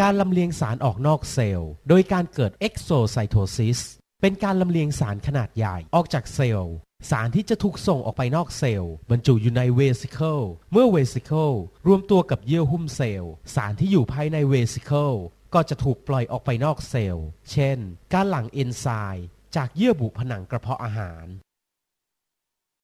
การลำเลียงสารออกนอกเซลล์โดยการเกิดเอ็กโซไซโทซิสเป็นการลำเลียงสารขนาดใหญ่ออกจากเซลล์สารที่จะถูกส่งออกไปนอกเซลล์บรรจุอยู่ในเวสิเคิลเมื่อเวสิเคิลรวมตัวกับเยื่อหุ้มเซลล์ สารที่อยู่ภายในเวสิเคิลก็จะถูกปล่อยออกไปนอกเซลล์เช่น การหลั่งเอนไซม์จากเยื่อบุผนังกระเพาะอาหาร